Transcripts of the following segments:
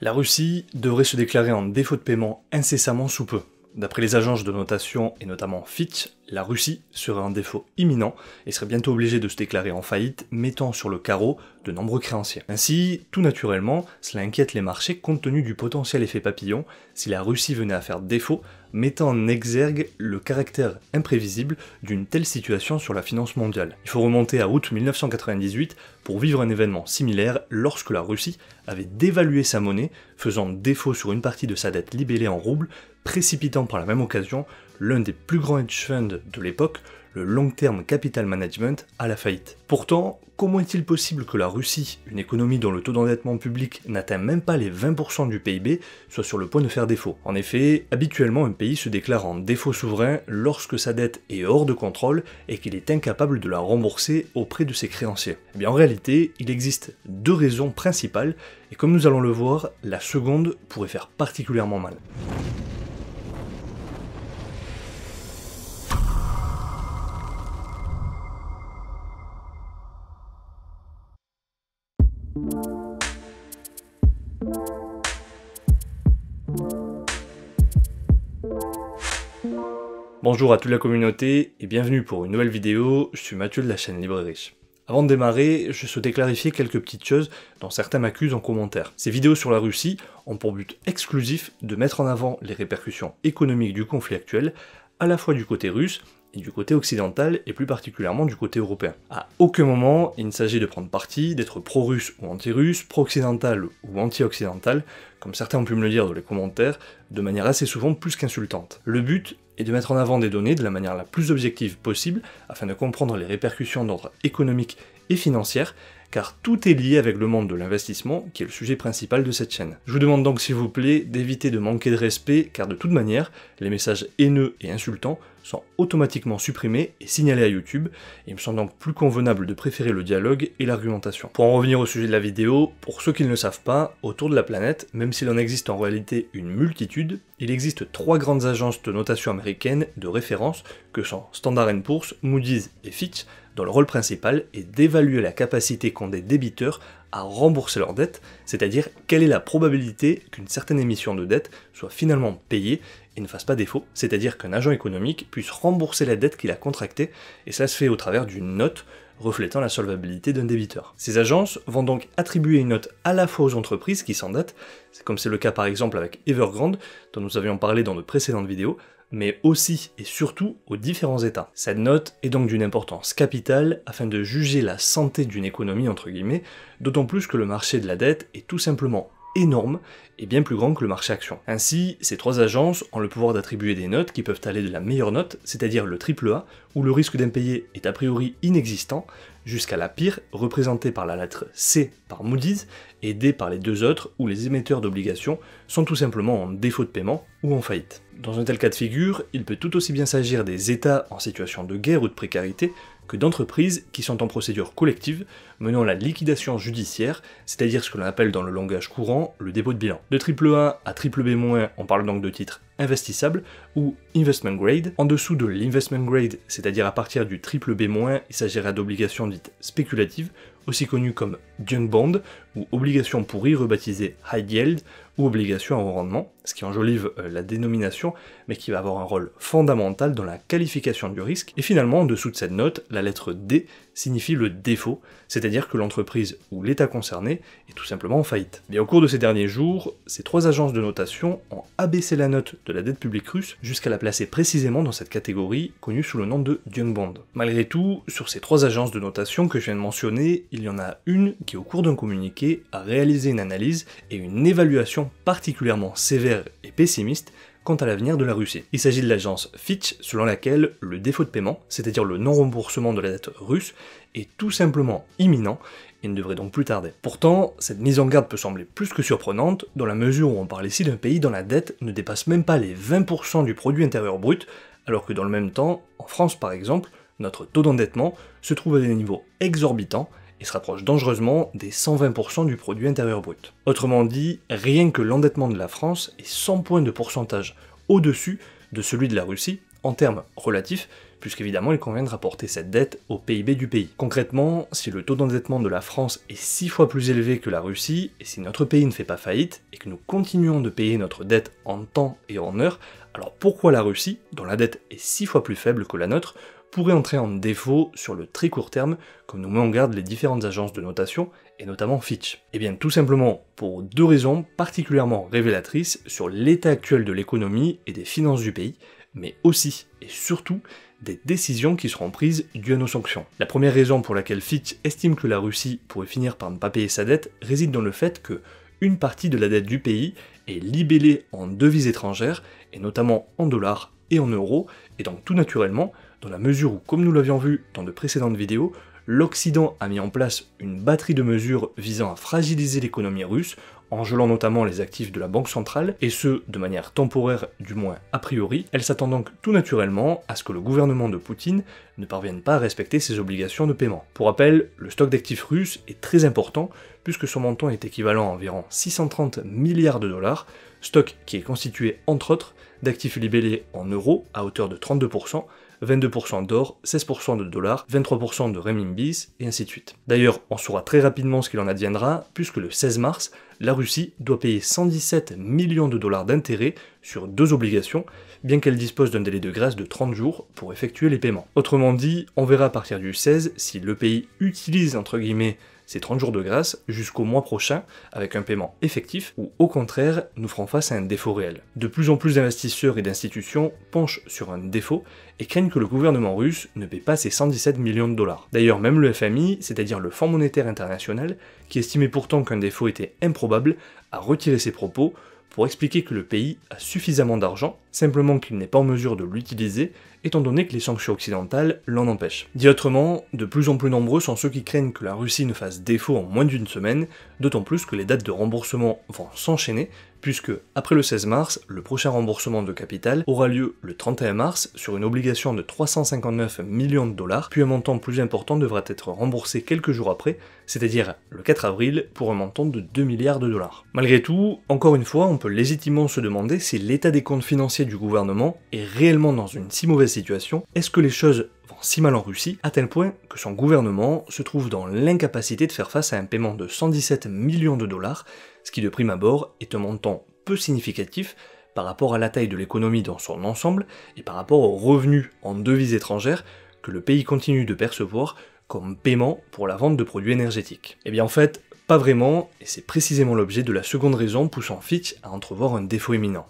La Russie devrait se déclarer en défaut de paiement incessamment sous peu. D'après les agences de notation et notamment Fitch, la Russie serait en défaut imminent et serait bientôt obligée de se déclarer en faillite, mettant sur le carreau de nombreux créanciers. Ainsi, tout naturellement, cela inquiète les marchés compte tenu du potentiel effet papillon si la Russie venait à faire défaut, mettant en exergue le caractère imprévisible d'une telle situation sur la finance mondiale. Il faut remonter à août 1998 pour vivre un événement similaire lorsque la Russie avait dévalué sa monnaie, faisant défaut sur une partie de sa dette libellée en roubles, précipitant par la même occasion l'un des plus grands hedge funds de l'époque, le long terme capital management à la faillite. Pourtant, comment est-il possible que la Russie, une économie dont le taux d'endettement public n'atteint même pas les 20% du PIB, soit sur le point de faire défaut En effet, habituellement un pays se déclare en défaut souverain lorsque sa dette est hors de contrôle et qu'il est incapable de la rembourser auprès de ses créanciers. Eh bien en réalité, il existe deux raisons principales et comme nous allons le voir, la seconde pourrait faire particulièrement mal. Bonjour à toute la communauté et bienvenue pour une nouvelle vidéo, je suis Mathieu de la chaîne Librairie. Avant de démarrer, je souhaitais clarifier quelques petites choses dont certains m'accusent en commentaire. Ces vidéos sur la Russie ont pour but exclusif de mettre en avant les répercussions économiques du conflit actuel, à la fois du côté russe du côté occidental et plus particulièrement du côté européen. À aucun moment il ne s'agit de prendre parti, d'être pro-russe ou anti-russe, pro-occidental ou anti-occidental, comme certains ont pu me le dire dans les commentaires, de manière assez souvent plus qu'insultante. Le but est de mettre en avant des données de la manière la plus objective possible afin de comprendre les répercussions d'ordre économique et financière car tout est lié avec le monde de l'investissement qui est le sujet principal de cette chaîne. Je vous demande donc s'il vous plaît d'éviter de manquer de respect car de toute manière, les messages haineux et insultants sont automatiquement supprimés et signalés à YouTube, il me semble donc plus convenable de préférer le dialogue et l'argumentation. Pour en revenir au sujet de la vidéo, pour ceux qui ne le savent pas, autour de la planète, même s'il en existe en réalité une multitude, il existe trois grandes agences de notation américaines de référence que sont Standard Poor's, Moody's et Fitch, dont le rôle principal est d'évaluer la capacité qu'ont des débiteurs à rembourser leur dette, c'est-à-dire quelle est la probabilité qu'une certaine émission de dette soit finalement payée et ne fasse pas défaut, c'est-à-dire qu'un agent économique puisse rembourser la dette qu'il a contractée, et ça se fait au travers d'une note reflétant la solvabilité d'un débiteur. Ces agences vont donc attribuer une note à la fois aux entreprises qui s'endettent, comme c'est le cas par exemple avec Evergrande, dont nous avions parlé dans de précédentes vidéos, mais aussi et surtout aux différents États. Cette note est donc d'une importance capitale afin de juger la santé d'une économie entre guillemets, d'autant plus que le marché de la dette est tout simplement énorme et bien plus grand que le marché action. Ainsi, ces trois agences ont le pouvoir d'attribuer des notes qui peuvent aller de la meilleure note, c'est-à-dire le triple A, où le risque d'impayé est a priori inexistant, jusqu'à la pire, représentée par la lettre C par Moody's et D par les deux autres, où les émetteurs d'obligations sont tout simplement en défaut de paiement ou en faillite. Dans un tel cas de figure, il peut tout aussi bien s'agir des États en situation de guerre ou de précarité que d'entreprises qui sont en procédure collective, menant la liquidation judiciaire, c'est-à-dire ce que l'on appelle dans le langage courant le dépôt de bilan. De triple A à triple B- on parle donc de titres investissables ou investment grade. En dessous de l'investment grade, c'est-à-dire à partir du triple B- il s'agira d'obligations dites spéculatives, aussi connues comme Junk Bond, ou Obligation pourrie rebaptisée High Yield, ou Obligation à haut rendement, ce qui enjolive euh, la dénomination, mais qui va avoir un rôle fondamental dans la qualification du risque. Et finalement, en dessous de cette note, la lettre D signifie le défaut, c'est-à-dire que l'entreprise ou l'État concerné est tout simplement en faillite. Mais au cours de ces derniers jours, ces trois agences de notation ont abaissé la note de la dette publique russe jusqu'à la placer précisément dans cette catégorie connue sous le nom de Junk Bond. Malgré tout, sur ces trois agences de notation que je viens de mentionner, il y en a une qui au cours d'un communiqué a réalisé une analyse et une évaluation particulièrement sévère et pessimiste quant à l'avenir de la Russie. Il s'agit de l'agence Fitch selon laquelle le défaut de paiement, c'est-à-dire le non-remboursement de la dette russe, est tout simplement imminent et ne devrait donc plus tarder. Pourtant, cette mise en garde peut sembler plus que surprenante, dans la mesure où on parle ici d'un pays dont la dette ne dépasse même pas les 20% du produit intérieur brut, alors que dans le même temps, en France par exemple, notre taux d'endettement se trouve à des niveaux exorbitants et se rapproche dangereusement des 120% du produit intérieur brut. Autrement dit, rien que l'endettement de la France est 100 points de pourcentage au-dessus de celui de la Russie en termes relatifs, puisqu'évidemment il convient de rapporter cette dette au PIB du pays. Concrètement, si le taux d'endettement de la France est 6 fois plus élevé que la Russie, et si notre pays ne fait pas faillite, et que nous continuons de payer notre dette en temps et en heure, alors pourquoi la Russie, dont la dette est 6 fois plus faible que la nôtre, pourrait entrer en défaut sur le très court terme, comme nous met en garde les différentes agences de notation, et notamment Fitch. Et eh bien tout simplement pour deux raisons particulièrement révélatrices sur l'état actuel de l'économie et des finances du pays, mais aussi et surtout des décisions qui seront prises dues à nos sanctions. La première raison pour laquelle Fitch estime que la Russie pourrait finir par ne pas payer sa dette réside dans le fait que une partie de la dette du pays est libellée en devises étrangères, et notamment en dollars et en euros, et donc tout naturellement, dans la mesure où, comme nous l'avions vu dans de précédentes vidéos, l'Occident a mis en place une batterie de mesures visant à fragiliser l'économie russe, en gelant notamment les actifs de la Banque centrale, et ce, de manière temporaire du moins a priori, elle s'attend donc tout naturellement à ce que le gouvernement de Poutine ne parvienne pas à respecter ses obligations de paiement. Pour rappel, le stock d'actifs russes est très important, puisque son montant est équivalent à environ 630 milliards de dollars, stock qui est constitué entre autres d'actifs libellés en euros à hauteur de 32%, 22% d'or, 16% de dollars, 23% de renminbis, et ainsi de suite. D'ailleurs, on saura très rapidement ce qu'il en adviendra, puisque le 16 mars, la Russie doit payer 117 millions de dollars d'intérêts sur deux obligations, bien qu'elle dispose d'un délai de grâce de 30 jours pour effectuer les paiements. Autrement dit, on verra à partir du 16 si le pays utilise entre guillemets ces 30 jours de grâce jusqu'au mois prochain avec un paiement effectif ou au contraire nous ferons face à un défaut réel. De plus en plus d'investisseurs et d'institutions penchent sur un défaut et craignent que le gouvernement russe ne paie pas ses 117 millions de dollars. D'ailleurs même le FMI, c'est-à-dire le Fonds monétaire international, qui estimait pourtant qu'un défaut était improbable, a retiré ses propos pour expliquer que le pays a suffisamment d'argent, simplement qu'il n'est pas en mesure de l'utiliser étant donné que les sanctions occidentales l'en empêchent. Dit autrement, de plus en plus nombreux sont ceux qui craignent que la Russie ne fasse défaut en moins d'une semaine, d'autant plus que les dates de remboursement vont s'enchaîner, puisque après le 16 mars, le prochain remboursement de capital aura lieu le 31 mars sur une obligation de 359 millions de dollars, puis un montant plus important devra être remboursé quelques jours après, c'est-à-dire le 4 avril, pour un montant de 2 milliards de dollars. Malgré tout, encore une fois, on peut légitimement se demander si l'état des comptes financiers du gouvernement est réellement dans une si mauvaise situation, est-ce que les choses si mal en Russie, à tel point que son gouvernement se trouve dans l'incapacité de faire face à un paiement de 117 millions de dollars, ce qui de prime abord est un montant peu significatif par rapport à la taille de l'économie dans son ensemble et par rapport aux revenus en devises étrangères que le pays continue de percevoir comme paiement pour la vente de produits énergétiques. Et eh bien en fait, pas vraiment, et c'est précisément l'objet de la seconde raison poussant Fitch à entrevoir un défaut imminent.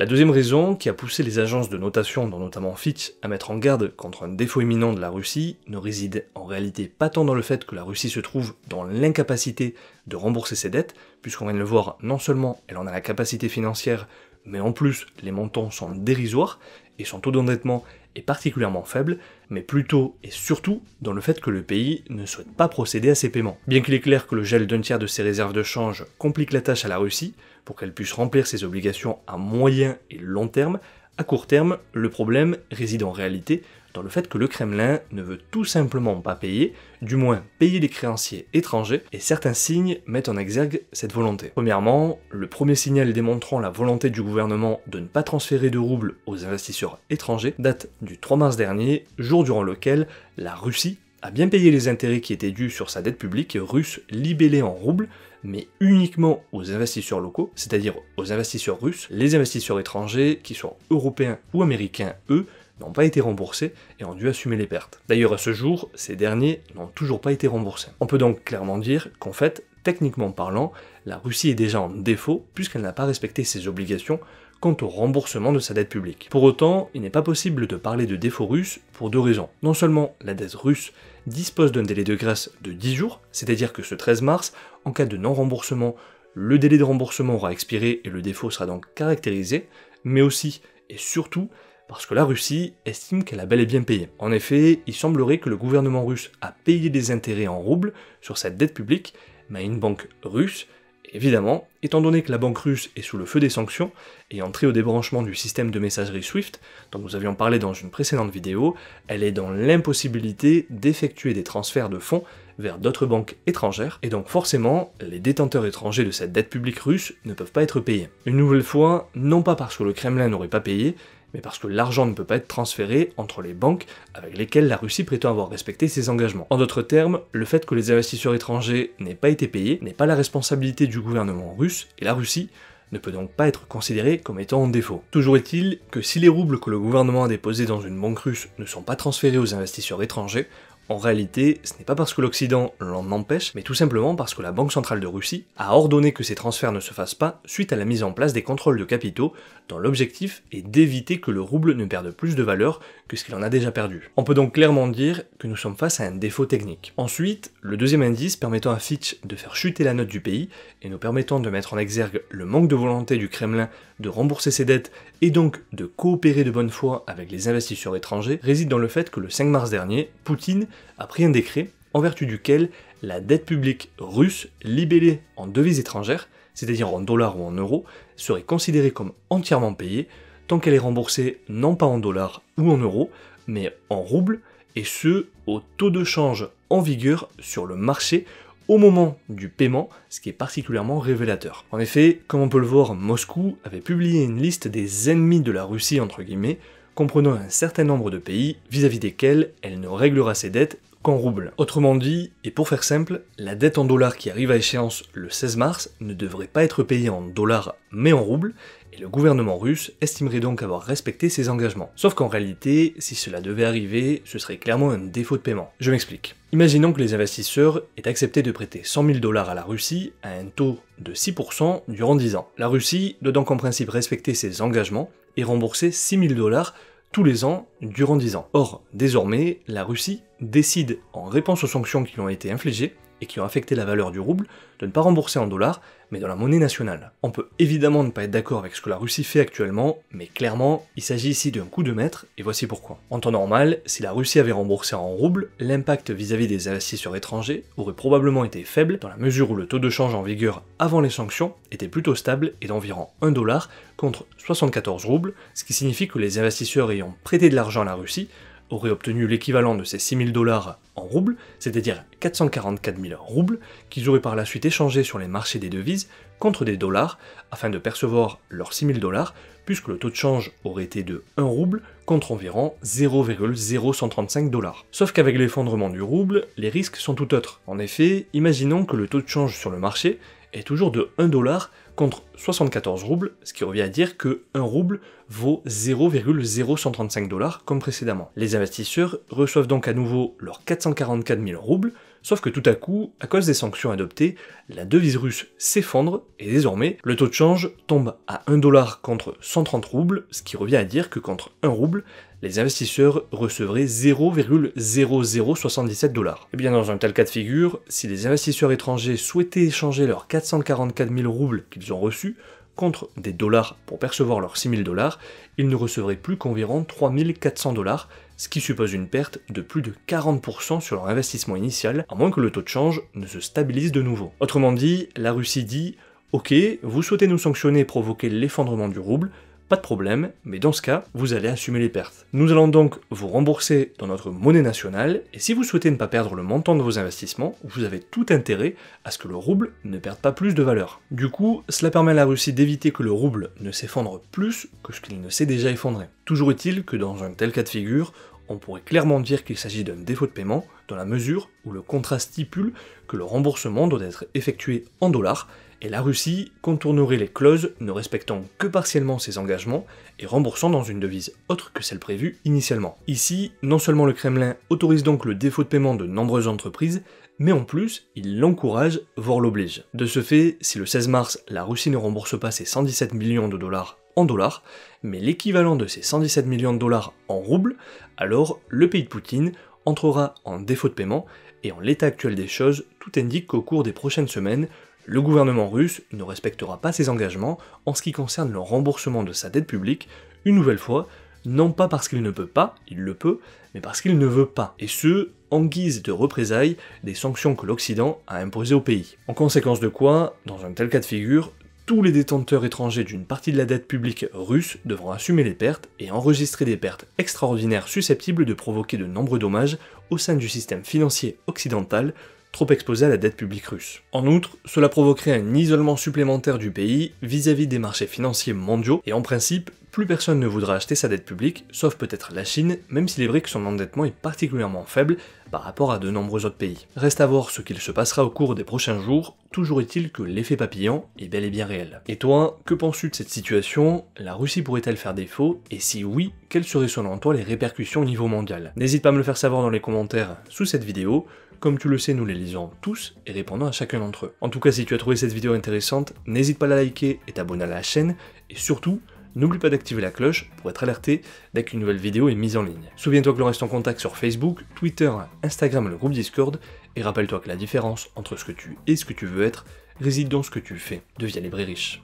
La deuxième raison qui a poussé les agences de notation, dont notamment Fitch, à mettre en garde contre un défaut imminent de la Russie ne réside en réalité pas tant dans le fait que la Russie se trouve dans l'incapacité de rembourser ses dettes, puisqu'on vient de le voir, non seulement elle en a la capacité financière, mais en plus les montants sont dérisoires et son taux d'endettement est particulièrement faible, mais plutôt et surtout dans le fait que le pays ne souhaite pas procéder à ces paiements. Bien qu'il est clair que le gel d'un tiers de ses réserves de change complique la tâche à la Russie, pour qu'elle puisse remplir ses obligations à moyen et long terme, à court terme, le problème réside en réalité dans le fait que le Kremlin ne veut tout simplement pas payer, du moins payer les créanciers étrangers, et certains signes mettent en exergue cette volonté. Premièrement, le premier signal démontrant la volonté du gouvernement de ne pas transférer de roubles aux investisseurs étrangers date du 3 mars dernier, jour durant lequel la Russie a bien payé les intérêts qui étaient dus sur sa dette publique russe libellée en roubles, mais uniquement aux investisseurs locaux, c'est-à-dire aux investisseurs russes, les investisseurs étrangers qui soient européens ou américains, eux, n'ont pas été remboursés et ont dû assumer les pertes. D'ailleurs, à ce jour, ces derniers n'ont toujours pas été remboursés. On peut donc clairement dire qu'en fait, techniquement parlant, la Russie est déjà en défaut puisqu'elle n'a pas respecté ses obligations quant au remboursement de sa dette publique. Pour autant, il n'est pas possible de parler de défaut russe pour deux raisons. Non seulement la dette russe dispose d'un délai de grâce de 10 jours, c'est-à-dire que ce 13 mars, en cas de non-remboursement, le délai de remboursement aura expiré et le défaut sera donc caractérisé, mais aussi et surtout, parce que la Russie estime qu'elle a bel et bien payé. En effet, il semblerait que le gouvernement russe a payé des intérêts en roubles sur cette dette publique, mais une banque russe, évidemment, étant donné que la banque russe est sous le feu des sanctions et entrée au débranchement du système de messagerie SWIFT, dont nous avions parlé dans une précédente vidéo, elle est dans l'impossibilité d'effectuer des transferts de fonds vers d'autres banques étrangères, et donc forcément, les détenteurs étrangers de cette dette publique russe ne peuvent pas être payés. Une nouvelle fois, non pas parce que le Kremlin n'aurait pas payé, mais parce que l'argent ne peut pas être transféré entre les banques avec lesquelles la Russie prétend avoir respecté ses engagements. En d'autres termes, le fait que les investisseurs étrangers n'aient pas été payés n'est pas la responsabilité du gouvernement russe et la Russie ne peut donc pas être considérée comme étant en défaut. Toujours est-il que si les roubles que le gouvernement a déposés dans une banque russe ne sont pas transférés aux investisseurs étrangers, en réalité, ce n'est pas parce que l'Occident l'en empêche, mais tout simplement parce que la Banque centrale de Russie a ordonné que ces transferts ne se fassent pas suite à la mise en place des contrôles de capitaux, dont l'objectif est d'éviter que le rouble ne perde plus de valeur que ce qu'il en a déjà perdu. On peut donc clairement dire que nous sommes face à un défaut technique. Ensuite, le deuxième indice permettant à Fitch de faire chuter la note du pays et nous permettant de mettre en exergue le manque de volonté du Kremlin de rembourser ses dettes et donc de coopérer de bonne foi avec les investisseurs étrangers réside dans le fait que le 5 mars dernier, Poutine a pris un décret en vertu duquel la dette publique russe libellée en devises étrangères, c'est-à-dire en dollars ou en euros, serait considérée comme entièrement payée tant qu'elle est remboursée non pas en dollars ou en euros, mais en roubles, et ce, au taux de change en vigueur sur le marché au moment du paiement, ce qui est particulièrement révélateur. En effet, comme on peut le voir, Moscou avait publié une liste des ennemis de la Russie, entre guillemets, comprenant un certain nombre de pays vis-à-vis desquels elle ne réglera ses dettes qu'en roubles. Autrement dit, et pour faire simple, la dette en dollars qui arrive à échéance le 16 mars ne devrait pas être payée en dollars mais en roubles, et le gouvernement russe estimerait donc avoir respecté ses engagements. Sauf qu'en réalité, si cela devait arriver, ce serait clairement un défaut de paiement. Je m'explique. Imaginons que les investisseurs aient accepté de prêter 100 000 dollars à la Russie à un taux de 6% durant 10 ans. La Russie doit donc en principe respecter ses engagements et rembourser 6 000 dollars tous les ans durant 10 ans. Or, désormais, la Russie décide, en réponse aux sanctions qui lui ont été infligées, et qui ont affecté la valeur du rouble de ne pas rembourser en dollars, mais dans la monnaie nationale. On peut évidemment ne pas être d'accord avec ce que la Russie fait actuellement, mais clairement, il s'agit ici d'un coup de maître, et voici pourquoi. En temps normal, si la Russie avait remboursé en rouble, l'impact vis-à-vis des investisseurs étrangers aurait probablement été faible, dans la mesure où le taux de change en vigueur avant les sanctions était plutôt stable et d'environ 1 dollar contre 74 roubles, ce qui signifie que les investisseurs ayant prêté de l'argent à la Russie aurait obtenu l'équivalent de ces 6000 dollars en roubles, c'est-à-dire 444 000 roubles, qu'ils auraient par la suite échangés sur les marchés des devises contre des dollars afin de percevoir leurs 6000 dollars, puisque le taux de change aurait été de 1 rouble contre environ 0,0135 dollars. Sauf qu'avec l'effondrement du rouble, les risques sont tout autres. En effet, imaginons que le taux de change sur le marché est toujours de 1 dollar contre 74 roubles, ce qui revient à dire que 1 rouble vaut 0,0135 dollars comme précédemment. Les investisseurs reçoivent donc à nouveau leurs 444 000 roubles, sauf que tout à coup, à cause des sanctions adoptées, la devise russe s'effondre et désormais le taux de change tombe à 1 dollar contre 130 roubles, ce qui revient à dire que contre 1 rouble, les investisseurs recevraient 0,0077 dollars. Et eh bien dans un tel cas de figure, si les investisseurs étrangers souhaitaient échanger leurs 444 000 roubles qu'ils ont reçus contre des dollars pour percevoir leurs 6000 dollars, ils ne recevraient plus qu'environ 3400 dollars, ce qui suppose une perte de plus de 40% sur leur investissement initial, à moins que le taux de change ne se stabilise de nouveau. Autrement dit, la Russie dit Ok, vous souhaitez nous sanctionner et provoquer l'effondrement du rouble, pas de problème, mais dans ce cas, vous allez assumer les pertes. Nous allons donc vous rembourser dans notre monnaie nationale, et si vous souhaitez ne pas perdre le montant de vos investissements, vous avez tout intérêt à ce que le rouble ne perde pas plus de valeur. Du coup, cela permet à la Russie d'éviter que le rouble ne s'effondre plus que ce qu'il ne s'est déjà effondré. Toujours est-il que dans un tel cas de figure, on pourrait clairement dire qu'il s'agit d'un défaut de paiement dans la mesure où le contrat stipule que le remboursement doit être effectué en dollars et la Russie contournerait les clauses ne respectant que partiellement ses engagements et remboursant dans une devise autre que celle prévue initialement. Ici, non seulement le Kremlin autorise donc le défaut de paiement de nombreuses entreprises, mais en plus, il l'encourage, voire l'oblige. De ce fait, si le 16 mars, la Russie ne rembourse pas ses 117 millions de dollars en dollars, mais l'équivalent de ces 117 millions de dollars en roubles, alors le pays de Poutine entrera en défaut de paiement et en l'état actuel des choses, tout indique qu'au cours des prochaines semaines, le gouvernement russe ne respectera pas ses engagements en ce qui concerne le remboursement de sa dette publique, une nouvelle fois, non pas parce qu'il ne peut pas, il le peut, mais parce qu'il ne veut pas, et ce, en guise de représailles des sanctions que l'Occident a imposées au pays. En conséquence de quoi, dans un tel cas de figure, tous les détenteurs étrangers d'une partie de la dette publique russe devront assumer les pertes et enregistrer des pertes extraordinaires susceptibles de provoquer de nombreux dommages au sein du système financier occidental, trop exposé à la dette publique russe. En outre, cela provoquerait un isolement supplémentaire du pays vis-à-vis des marchés financiers mondiaux, et en principe, plus personne ne voudra acheter sa dette publique, sauf peut-être la Chine, même s'il est vrai que son endettement est particulièrement faible par rapport à de nombreux autres pays. Reste à voir ce qu'il se passera au cours des prochains jours, toujours est-il que l'effet papillon est bel et bien réel. Et toi, que penses-tu de cette situation La Russie pourrait-elle faire défaut Et si oui, quelles seraient selon toi les répercussions au niveau mondial N'hésite pas à me le faire savoir dans les commentaires sous cette vidéo. Comme tu le sais, nous les lisons tous et répondons à chacun d'entre eux. En tout cas, si tu as trouvé cette vidéo intéressante, n'hésite pas à la liker et t'abonner à la chaîne, et surtout, n'oublie pas d'activer la cloche pour être alerté dès qu'une nouvelle vidéo est mise en ligne. Souviens-toi que l'on reste en contact sur Facebook, Twitter, Instagram, le groupe Discord, et rappelle-toi que la différence entre ce que tu es et ce que tu veux être réside dans ce que tu fais. Deviens libre et riche.